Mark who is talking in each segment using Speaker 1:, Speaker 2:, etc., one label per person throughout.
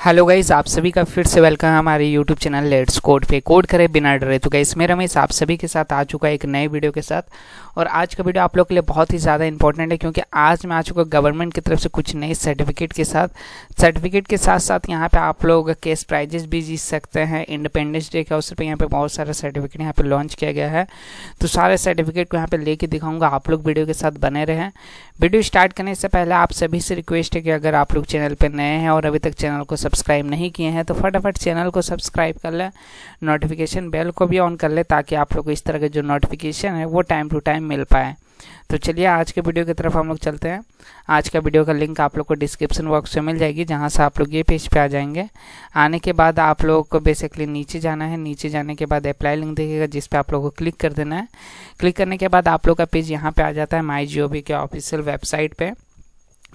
Speaker 1: hello guys आप सभी का फिर से वेलकम हमारे यूट्यूब चैनल लेट्स कोड पे कोड करें बिना डरे तो गाइज मेरा रमेश आप सभी के साथ आ चुका है एक नए वीडियो के साथ और आज का वीडियो आप लोग के लिए बहुत ही ज़्यादा इंपॉर्टेंट है क्योंकि आज मैं आ चुका गवर्नमेंट की तरफ से कुछ नए सर्टिफिकेट के साथ सर्टिफिकेट के साथ साथ यहाँ पर आप लोग केस प्राइजेस भी जीत सकते हैं इंडिपेंडेंस डे के अवसर पर यहाँ पर बहुत सारे सर्टिफिकेट यहाँ पर लॉन्च किया गया है तो सारे सर्टिफिकेट को यहाँ पर लेके दिखाऊंगा आप लोग वीडियो के साथ बने रहें वीडियो स्टार्ट करने से पहले आप सभी से रिक्वेस्ट है कि अगर आप लोग चैनल पर नए हैं और अभी तक चैनल को सब्सक्राइब नहीं किए हैं तो फटाफट चैनल को सब्सक्राइब कर लें नोटिफिकेशन बेल को भी ऑन कर लें ताकि आप लोग को इस तरह के जो नोटिफिकेशन है वो टाइम टू टाइम मिल पाए तो चलिए आज के वीडियो की तरफ हम लोग चलते हैं आज का वीडियो का लिंक आप लोग को डिस्क्रिप्शन बॉक्स में मिल जाएगी जहाँ से आप लोग ये पेज पे आ जाएंगे आने के बाद आप लोग को बेसिकली नीचे जाना है नीचे जाने के बाद अप्लाई लिंक देखेगा जिस पे आप लोग को क्लिक कर देना है क्लिक करने के बाद आप लोग का पेज यहाँ पर आ जाता है माई के ऑफिशियल वेबसाइट पर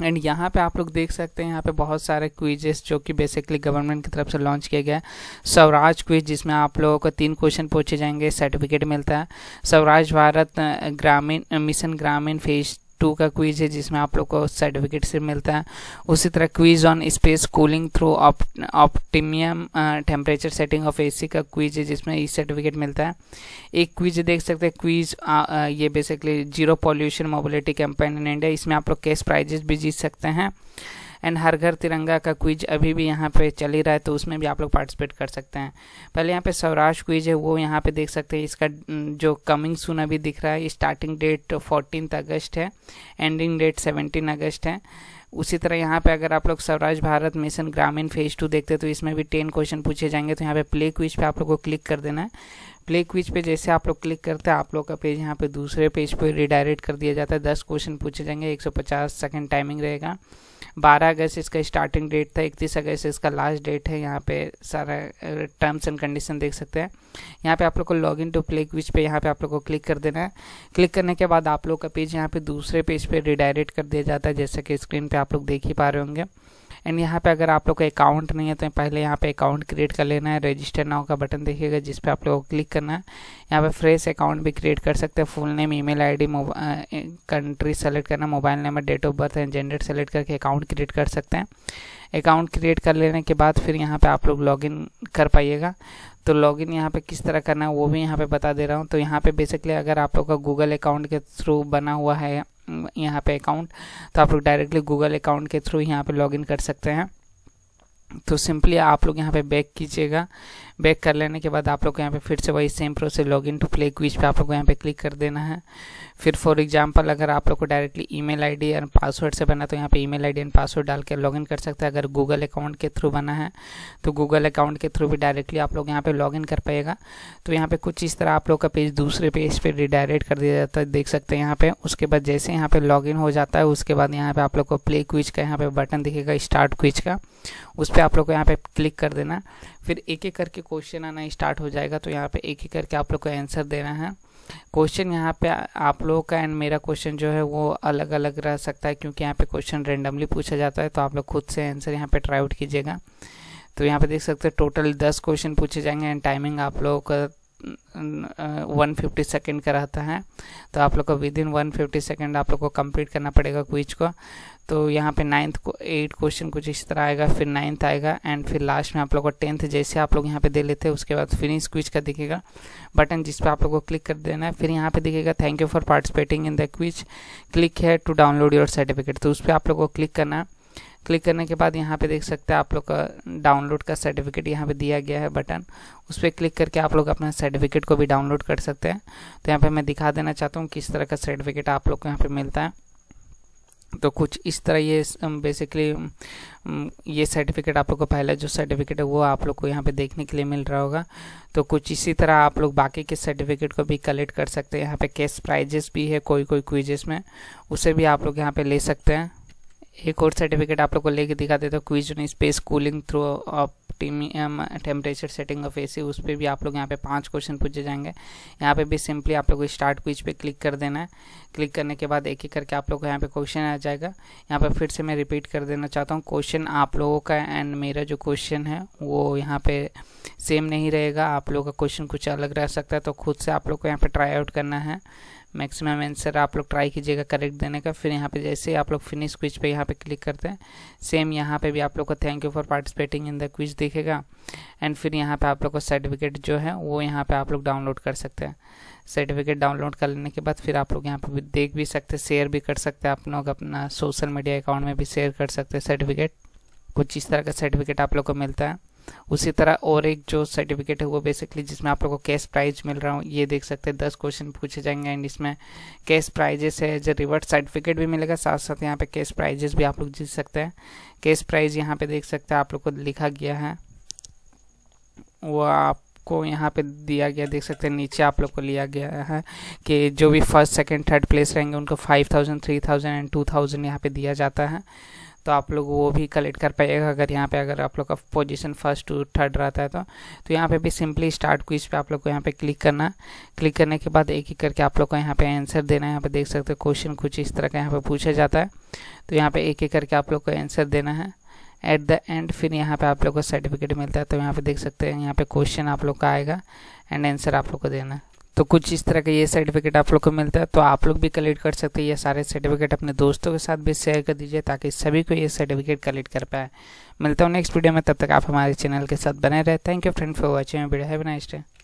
Speaker 1: एंड यहाँ पे आप लोग देख सकते हैं यहाँ पे बहुत सारे क्विजेस जो कि बेसिकली गवर्नमेंट की तरफ से लॉन्च किया गया है स्वराज क्विज जिसमें आप लोगों को तीन क्वेश्चन पूछे जाएंगे सर्टिफिकेट मिलता है स्वराज भारत ग्रामीण मिशन ग्रामीण फेज टू का क्वीज है जिसमें आप लोग को सर्टिफिकेट से मिलता है उसी तरह quiz on space cooling through optimum temperature setting of AC का क्वीज है जिसमें ई e सर्टिफिकेट मिलता है एक क्वीज देख सकते हैं क्वीज ये basically zero pollution mobility campaign in India इसमें आप लोग कैश प्राइजेस भी जीत सकते हैं एंड हर घर तिरंगा का क्विज अभी भी यहाँ पे चल ही रहा है तो उसमें भी आप लोग पार्टिसिपेट कर सकते हैं पहले यहाँ पे सौराष्ट्र क्विज है वो यहाँ पे देख सकते हैं इसका जो कमिंग सुन अभी दिख रहा है स्टार्टिंग डेट फोर्टीन अगस्त है एंडिंग डेट सेवनटीन अगस्त है उसी तरह यहाँ पे अगर आप लोग स्वराज Bharat mission Grameen phase two देखते हैं तो इसमें भी टेन क्वेश्चन पूछे जाएंगे तो यहाँ पे प्ले क्विज पे आप लोग को क्लिक कर देना है प्ले क्विज पे जैसे आप लोग क्लिक करते हैं आप लोग का पेज यहाँ पे दूसरे पेज पे रिडायरेक्ट कर दिया जाता है दस क्वेश्चन पूछे जाएंगे पचास सेकंड टाइमिंग रहेगा 12 अगस्त इसका स्टार्टिंग डेट था 31 अगस्त इसका लास्ट डेट है यहाँ पे सारा टर्म्स एंड कंडीशन देख सकते हैं यहाँ पे आप लोग को log in to play quiz पे यहाँ पे आप लोग को क्लिक कर देना है क्लिक करने के बाद आप लोग का पेज यहाँ पे दूसरे पेज पे रिडायरेक्ट कर दिया जाता है जैसे कि स्क्रीन पे आप लोग देख ही पा रहे होंगे एंड यहाँ पे अगर आप लोग का अकाउंट नहीं है तो पहले यहाँ पे अकाउंट क्रिएट कर लेना है रजिस्टर नाउ का बटन देखिएगा जिस पे आप लोगों को क्लिक करना है यहाँ पे फ्रेश अकाउंट भी क्रिएट कर सकते हैं full name email ID country select करना mobile number date of birth and gender select करके अकाउंट क्रिएट कर सकते हैं अकाउंट क्रिएट कर लेने के बाद फिर यहाँ पर आप लोग लॉगिन कर पाइएगा तो लॉगिन यहाँ पे किस तरह करना है वो भी यहाँ पे बता दे रहा हूँ तो यहाँ पे बेसिकली अगर आप लोग का गूगल अकाउंट के थ्रू बना हुआ है यहाँ पे अकाउंट तो आप लोग डायरेक्टली गूगल अकाउंट के थ्रू यहाँ पे लॉगिन कर सकते हैं तो सिंपली आप लोग यहाँ पे बैक कीजिएगा बैक कर लेने के बाद आप लोग को यहाँ पे फिर से वही same process log in to play quiz पे आप लोग को यहाँ पे क्लिक कर देना है फिर फॉर एग्जांपल अगर आप लोग को directly email ID and password से बना तो यहाँ पे ईमेल आईडी एंड पासवर्ड डाल के इन कर सकते हैं अगर गूगल अकाउंट के थ्रू बना है तो गूगल अकाउंट के थ्रू भी डायरेक्टली आप लोग यहाँ लॉग इन कर पाएगा तो यहाँ पे कुछ इस तरह आप लोग का पेज दूसरे पेज पर रिडायरेक्ट कर दिया जाता है देख सकते हैं यहाँ पे उसके बाद जैसे यहाँ लॉग इन हो जाता है उसके बाद यहाँ पर आप लोग को प्ले क्विज का यहाँ पर बटन दिखेगा स्टार्ट क्विज का उस पर आप लोग को यहाँ पे क्लिक कर देना फिर एक एक करके क्वेश्चन आना स्टार्ट हो जाएगा तो यहाँ पे एक एक करके आप लोग को आंसर देना है क्वेश्चन यहाँ पे आप लोगों का एंड मेरा क्वेश्चन जो है वो अलग अलग रह सकता है क्योंकि यहाँ पे क्वेश्चन रेंडमली पूछा जाता है तो आप लोग खुद से आंसर यहाँ पे ट्राई आउट कीजिएगा तो यहाँ पे देख सकते हैं टोटल दस क्वेश्चन पूछे जाएंगे एंड टाइमिंग आप लोगों का वन फिफ्टी सेकेंड का रहता है तो आप लोग को within one fifty second आप लोग को कम्प्लीट करना पड़ेगा क्विज को तो यहाँ पे नाइन्थ को एट क्वेश्चन कुछ इस तरह आएगा फिर नाइन्थ आएगा एंड फिर लास्ट में आप लोग का टेंथ जैसे आप लोग यहाँ पे दे लेते हैं उसके बाद फिनिश क्विज का दिखेगा बटन जिस पे आप लोग को क्लिक कर देना है फिर यहाँ पे दिखेगा thank you for participating in the quiz click here to download your certificate तो उस पर आप लोग को क्लिक करना है क्लिक करने के बाद यहाँ पे देख सकते हैं आप लोग का डाउनलोड का सर्टिफिकेट यहाँ पे दिया गया है बटन उस पर क्लिक करके आप लोग अपना सर्टिफिकेट को भी डाउनलोड कर सकते हैं तो यहाँ पर मैं दिखा देना चाहता हूँ किस तरह का सर्टिफिकेट आप लोग को यहाँ पर मिलता है तो कुछ इस तरह ये बेसिकली ये सर्टिफिकेट आप लोग को पहला जो सर्टिफिकेट है वो आप लोग को यहाँ पे देखने के लिए मिल रहा होगा तो कुछ इसी तरह आप लोग बाकी के सर्टिफिकेट को भी कलेक्ट कर सकते हैं यहाँ पे कैश प्राइजेस भी है कोई कोई क्विजेस में उसे भी आप लोग यहाँ पे ले सकते हैं एक और सर्टिफिकेट आप लोग को लेके दिखा देता हूँ quiz space cooling through optimum temperature setting of AC उस पर भी आप लोग यहाँ पे पांच क्वेश्चन पूछे जाएंगे यहाँ पे भी सिंपली आप लोग को स्टार्ट क्विज पे क्लिक कर देना है क्लिक करने के बाद एक एक करके आप लोग को यहाँ पे क्वेश्चन आ जाएगा यहाँ पे फिर से मैं रिपीट कर देना चाहता हूँ क्वेश्चन आप लोगों का एंड मेरा जो क्वेश्चन है वो यहाँ पे सेम नहीं रहेगा आप लोगों का क्वेश्चन कुछ अलग रह सकता है तो खुद से आप लोग को यहाँ पे ट्राई आउट करना है मैक्सिमम आंसर आप लोग ट्राई कीजिएगा करेक्ट देने का फिर यहाँ पे जैसे आप लोग फिनिश क्विज पे यहाँ पे क्लिक करते हैं सेम यहाँ पे भी आप लोग को thank you for participating in the quiz दिखेगा एंड फिर यहाँ पे आप लोग को सर्टिफिकेट जो है वो यहाँ पे आप लोग डाउनलोड कर सकते हैं सर्टिफिकेट डाउनलोड कर लेने के बाद फिर आप लोग यहाँ भी देख भी सकते शेयर भी कर सकते आप लोग अपना सोशल मीडिया अकाउंट में भी शेयर कर सकते हैं सर्टिफिकेट कुछ इस तरह का सर्टिफिकेट आप लोग को मिलता है उसी तरह और एक जो सर्टिफिकेट है वो बेसिकली जिसमें आप लोगों को कैश प्राइज मिल रहा हूँ ये देख सकते हैं दस क्वेश्चन पूछे जाएंगे एंड इसमें कैश प्राइजेस है जो रिवर्ट सर्टिफिकेट भी मिलेगा साथ साथ यहाँ पे कैश प्राइजेस भी आप लोग जीत सकते हैं कैश प्राइज यहाँ पे देख सकते हैं आप लोग को लिखा गया है वो आप को यहाँ पे दिया गया देख सकते हैं नीचे आप लोग को लिया गया है कि जो भी फर्स्ट सेकंड थर्ड प्लेस रहेंगे उनको five thousand three thousand and two thousand यहाँ पे दिया जाता है तो आप लोग वो भी कलेक्ट कर पाएगा अगर यहाँ पे अगर आप लोग का पोजीशन फर्स्ट टू थर्ड रहता है तो तो यहाँ पे भी सिंपली स्टार्ट क्विज पे आप लोग को यहाँ पे क्लिक करना क्लिक करने के बाद एक एक करके आप लोग को यहाँ पे आंसर देना है यहाँ पे देख सकते हो क्वेश्चन कुछ इस तरह का यहाँ पे पूछा जाता है तो यहाँ पे एक एक करके आप लोग को आंसर देना है एट द एंड फिर यहाँ पे आप लोग को सर्टिफिकेट मिलता है तो यहाँ पे देख सकते हैं यहाँ पे क्वेश्चन आप लोग का आएगा एंड आंसर आप लोग को देना है तो कुछ इस तरह का ये सर्टिफिकेट आप लोग को मिलता है तो आप लोग भी कलेक्ट कर सकते हैं ये सारे सर्टिफिकेट अपने दोस्तों के साथ भी शेयर कर दीजिए ताकि सभी को ये सर्टिफिकेट कलेक्ट कर पाए मिलता हूँ नेक्स्ट वीडियो में तब तक आप हमारे चैनल के साथ बने रहे thank you friend for watching video है